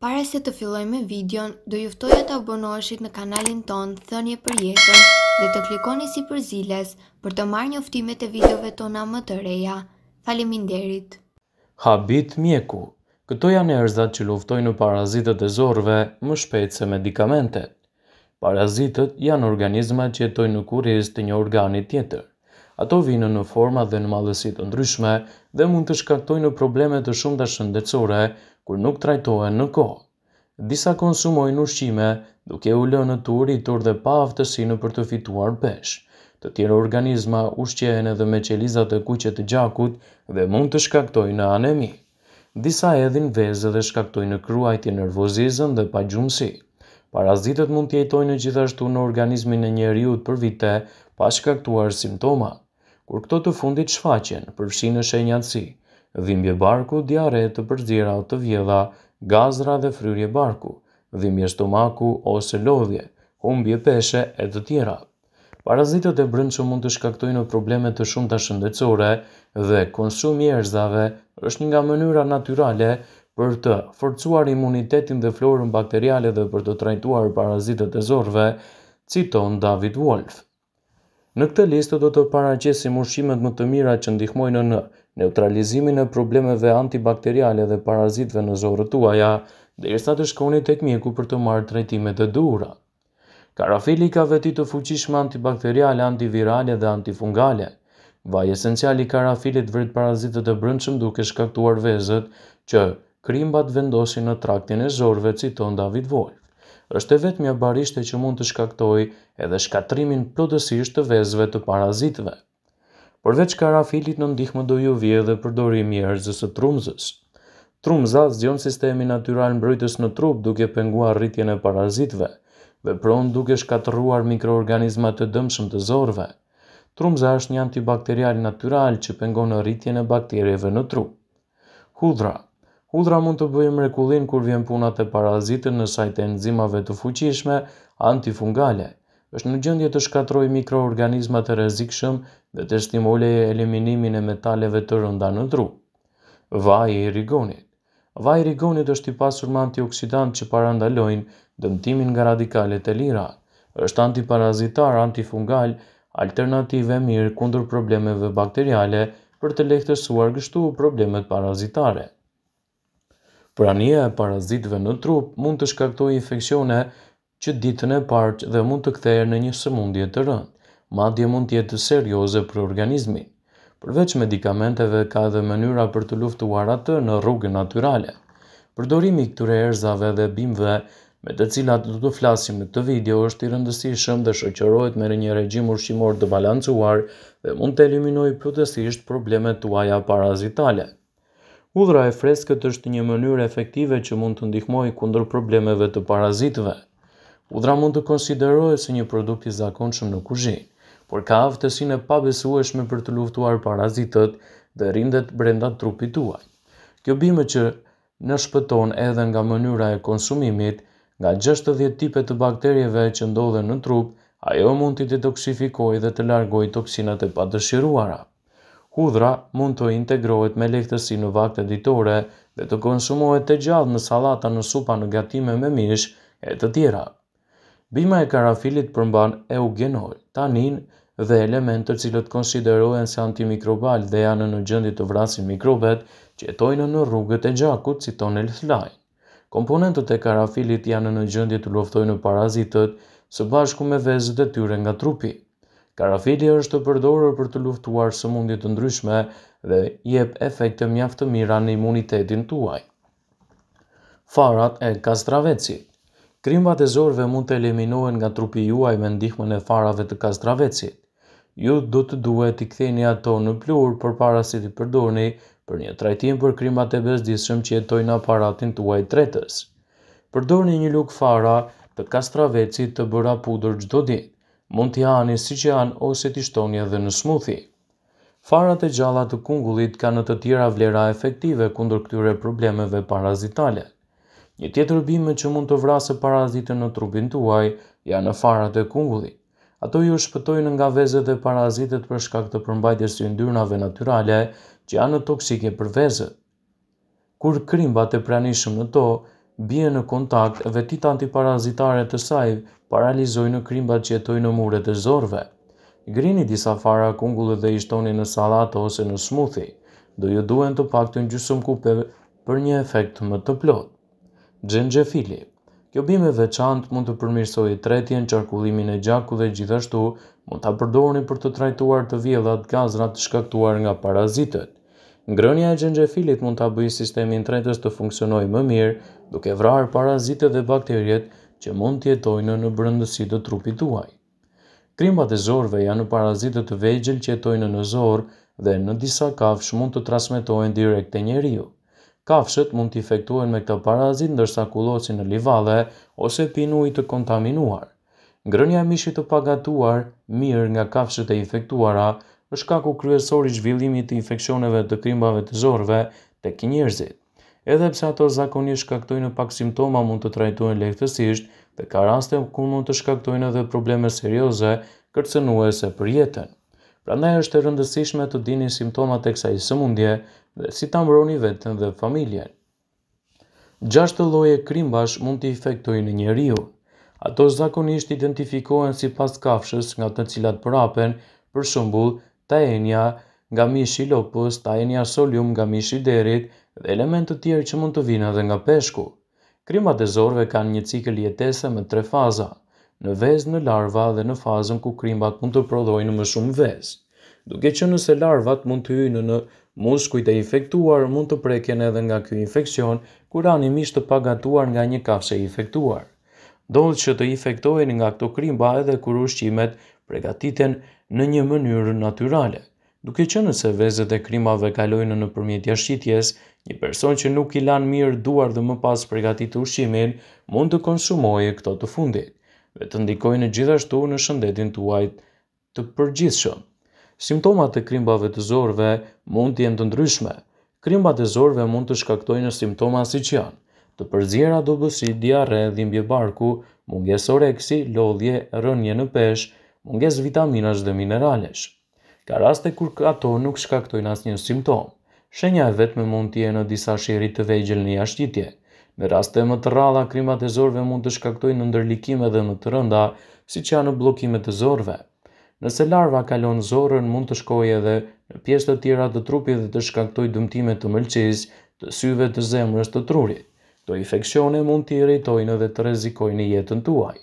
Pare se të filloj me videon, do e të abonoheshit në kanalin ton Thënje për jetën dhe të klikoni si për ziles për të marrë njoftimet e videove tona më të reja. Faleminderit. Habit mjeku Këto janë erzat që luftojnë parazitët e zorve më shpejt se medikamentet. Parazitët janë organizma që jetojnë në kuris të një organit tjetër. Ato vinë në forma dhe në malësitë të ndryshme dhe mund të shkaktojnë probleme të shumë të shëndecore, kur nuk trajtohen në kohë. Disa konsumojnë ushqime duke u lënë të tur dhe pa aftësinë për të fituar pesh. Të tjerë organizma ushqehen edhe me qelizat e kuqe të gjakut dhe mund të shkaktojnë anemi. Disa edhin vezë dhe shkaktojnë kruajtje nervozizën dhe pa gjumësi. Parazitet mund të jetojnë gjithashtu në organizmin e njeriut për vite pa shkaktuar simptoma. Kur këto të fundit shfaqen, përfshin në shenjat si, dhimbje barku, diare të përzira të vjedha, gazra dhe fryrje barku, dhimbje stomaku ose lodhje, humbje peshe e të tjera. Parazitët e që mund të shkaktojnë probleme të shumta shëndetësore dhe konsum i erëzave është nga mënyra natyrale për të forcuar imunitetin dhe florën bakteriale dhe për të trajtuar parazitët e zorve, citon David Wolf. Në këtë listë do të paraqesim ushqimet më të mira që ndihmojnë në, në neutralizimin e problemeve antibakteriale dhe parazitve në zorët tuaja, dhe i sa të shkoni tek mjeku për të marrë trajtimet e dura. Karafili ka veti të fuqishme antibakteriale, antivirale dhe antifungale. Vaj esenciali karafilit vërt parazitët e brëndshëm duke shkaktuar vezët që krimbat vendosin në traktin e zorëve, citon David Wolf. Është e vetëmja barishte që mund të shkaktoj edhe shkatrimin plotësisht të vezëve të parazitëve përveç karafilit në ndihmë do ju vje dhe përdorimi erëzës e trumzës. Trumza zion sistemi natyral mbrojtës në trup duke penguar rritjen e parazitve, dhe pron duke shkatëruar mikroorganizmat të dëmshëm të zorve. Trumza është një antibakterial natyral që pengon në rritjen e bakterieve në trup. Hudra Hudra mund të bëjë mrekullin kur vjen punat e parazitën në sajtë enzimave të fuqishme antifungale – është në gjendje të shkatroj mikroorganizmat e rezikshëm dhe të stimole e eliminimin e metaleve të rënda në tru. Vaj i rigonit Vaj i rigonit është i pasur me antioksidant që parandalojnë dëmtimin nga radikalet e lira. është antiparazitar, antifungal, alternative mirë kundër problemeve bakteriale për të lehtësuar gështu problemet parazitare. Prania e parazitve në trup mund të shkaktoj infekcione që ditën e parë dhe mund të kthehen në një sëmundje të rëndë, madje mund të jetë serioze për organizmin. Përveç medikamenteve ka edhe mënyra për të luftuar atë në rrugë naturale. Përdorimi i këtyre erëzave dhe bimëve me të cilat do të flasim në këtë video është i rëndësishëm dhe shoqërohet me një regjim ushqimor të balancuar dhe mund të eliminojë plotësisht problemet tuaja parazitale. Udhra e freskët është një mënyrë efektive që mund të ndihmojë kundër problemeve të parazitëve. Udhra mund të konsiderohet si një produkt i zakonshëm në kuzhinë, por ka aftësinë e pabesueshme për të luftuar parazitët dhe rindet brenda trupit tuaj. Kjo bime që në shpëton edhe nga mënyra e konsumimit, nga 60 tipe të bakterieve që ndodhen në trup, ajo mund të detoksifikoj dhe të largoj toksinat e padëshiruara. Hudra mund të integrohet me lehtësi në vakte ditore dhe të konsumohet të gjallë në salata, në supa, në gatime me mish e të tjera. Bima e karafilit përmban eugenol, tanin dhe element të cilët konsiderohen se antimikrobal dhe janë në gjendje të vrasin mikrobet që jetojnë në rrugët e gjakut, citon tonel Elthlaj. Komponentët e karafilit janë në gjendje të luftojnë parazitët së bashku me vezët e tyre nga trupi. Karafili është përdorur për të luftuar sëmundje të ndryshme dhe jep efekte mjaft të mira në imunitetin tuaj. Farat e kastravecit Krimbat e zorve mund të eliminohen nga trupi juaj me ndihmën e farave të kastravecit. Ju do të duhet të këtheni ato në plur për para si të përdoni për një trajtim për krimbat e bezdisëm që jetoj në aparatin të uaj tretës. Përdoni një lukë fara të kastravecit të bëra pudrë gjdo din, mund t'i ani si që janë ose t'i shtoni edhe në smuthi. Farat e gjallat të kungullit ka në të tjera vlera efektive kundur këtyre problemeve parazitalet. Një tjetër bimë që mund të vrasë parazitën në trupin tuaj, janë në farat e kungullit. Ato ju shpëtojnë nga vezet e parazitet për shkak të përmbajtjes të yndyrnave natyrale që janë toksike për vezet. Kur krimbat e pranishëm në to, bie në kontakt vetit antiparazitare të saj paralizojnë krimbat që jetojnë në muret e zorve. Grini disa fara kungullë dhe ishtoni në salatë ose në smoothie, do ju duhen të pak të në kupe për një efekt më të plotë. Gjengjefili. Kjo bime veçant mund të përmirsoj tretjen qarkullimin e gjaku dhe gjithashtu mund të përdorni për të trajtuar të vjellat gazrat të shkaktuar nga parazitet. Ngrënja e gjengjefilit mund të abëj sistemin tretës të funksionoj më mirë duke vrarë parazitet dhe bakterjet që mund tjetojnë në brëndësit të trupit tuaj. Krimbat e zorve janë në parazitet të vejgjel që jetojnë në zorë dhe në disa kafsh mund të trasmetojnë direkte njeriut kafshët mund të infektohen me këtë parazit ndërsa kulloci në livadhe ose pinu i të kontaminuar. Ngrënja e mishit të pagatuar mirë nga kafshët e infektuara është kaku kryesor i zhvillimit të infeksioneve të krimbave të zorve tek njerëzit. Edhe pse ato zakonisht shkaktojnë pak simptoma, mund të trajtohen lehtësisht dhe ka raste ku mund të shkaktojnë edhe probleme serioze kërcënuese për jetën. Pra është e rëndësishme të dini simptomat e kësaj sëmundje dhe si ta mbroni vetën dhe familjen. Gjashtë lloje krimbash mund të infektojnë një njeriu. Ato zakonisht identifikohen si pas kafshës nga të cilat përapen, për shumbull, ta enja nga mishi lopës, ta enja solium nga mishi derit dhe element të tjerë që mund të vina edhe nga peshku. Krimat e zorve kanë një cikël jetese me tre faza – në vezë në larva dhe në fazën ku krimbat mund të prodhojnë më shumë vezë. Duke që nëse larvat mund të hynë në muskujt e infektuar, mund të preken edhe nga kjo infekcion, kur animisht të pagatuar nga një kafse infektuar. Dollë që të infektojnë nga këto krimba edhe kur ushqimet pregatiten në një mënyrë naturale. Duke që nëse vezet e krimave kalojnë në përmjet jashqitjes, një person që nuk i lanë mirë duar dhe më pas pregatit ushqimin, mund të konsumojë këto të fundit dhe të ndikojnë gjithashtu në shëndetin të të përgjithshëm. Simptomat e krimbave të zorve mund të jenë të ndryshme. Krimbat e zorve mund të shkaktojnë simptomat si që janë. Të përzjera dobësi, diarre, diare barku, mungesë oreksi, lodhje, rënje në pesh, munges vitaminash dhe mineralesh. Ka raste kur ato nuk shkaktojnë asnjë një simptom. shenja e vetë me mund të jenë në disa shirit të vejgjel një ashtjitje. Në raste më të rralla, krimat e zorve mund të shkaktojnë në ndërlikime dhe më të rënda, si që janë blokimet e zorve. Nëse larva kalon zorën, mund të shkoj edhe në pjesë të tjera të trupit dhe të shkaktoj dëmtime të mëlqis, të syve të zemrës të trurit. Do infekcione mund të irritojnë dhe të rezikojnë jetën tuaj.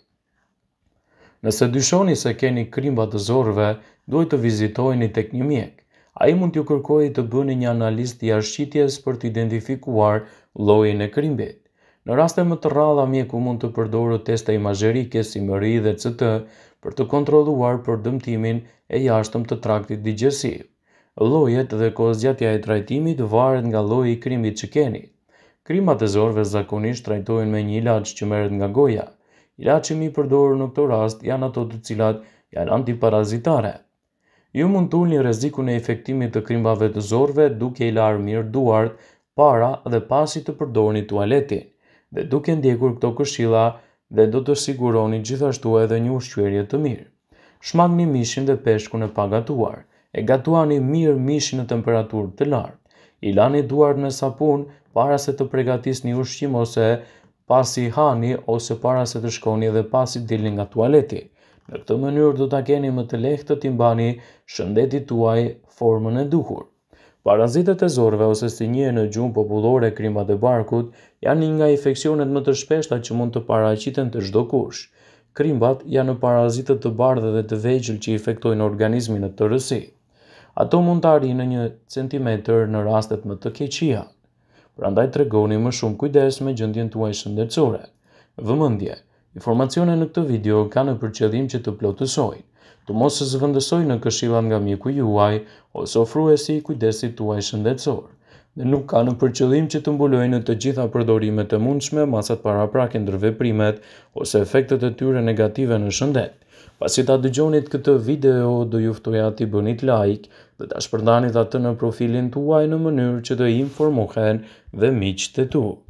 Nëse dyshoni se keni krimba të zorve, duhet të vizitojni tek një mjek a i mund t'ju kërkoj të bëni një analist të jashqitjes për të identifikuar lojën e krimbit. Në raste më të rralla mjeku mund të përdoru testa imazherike si mëri dhe CT për të kontroluar për dëmtimin e jashtëm të traktit digjesiv. Lojet dhe kozgjatja e trajtimit varet nga loj i krimit që keni. Krimat e zorve zakonisht trajtojnë me një ilaq që meret nga goja. që mi përdoru në këto rast janë ato të cilat janë antiparazitare ju mund të ulni rrezikun e infektimit të krimbave të zorve duke i larë mirë duart para dhe pasi të përdorni tualetin dhe duke ndjekur këto këshilla dhe do të siguroni gjithashtu edhe një ushqyerje të mirë. Shmangni mishin dhe peshkun e pagatuar. E gatuani mirë mishin në temperaturë të lartë. I lani duart me sapun para se të përgatisni ushqim ose pasi hani ose para se të shkoni dhe pasi dilni nga tualeti. Në këtë mënyrë do ta keni më të lehtë të timbani shëndetit tuaj formën e duhur. Parazitet e zorve ose si një në gjumë popullore krimba dhe barkut janë një nga infekcionet më të shpeshta që mund të paraqiten të çdo kush. Krimbat janë parazitet të bardhë dhe të vegjël që infektojnë organizmin në tërësi. Ato mund të arrinë një centimetër në rastet më të keqia. Prandaj tregoni më shumë kujdes me gjendjen tuaj shëndetësore. Vëmendje. Informacione në këtë video ka në përqedhim që të plotësoj, të mos së zëvëndësoj në këshilan nga mjeku juaj, ose ofru e si kujdesit tuaj shëndetsor, dhe nuk ka në përqedhim që të mbulojnë në të gjitha përdorimet të mundshme masat para prake ndërve primet, ose efektet e tyre negative në shëndet. Pasi ta dëgjonit këtë video, do juftoja t'i bënit like dhe t'a shpërndanit atë në profilin t'uaj në mënyrë që të informohen dhe miqë të tuaj.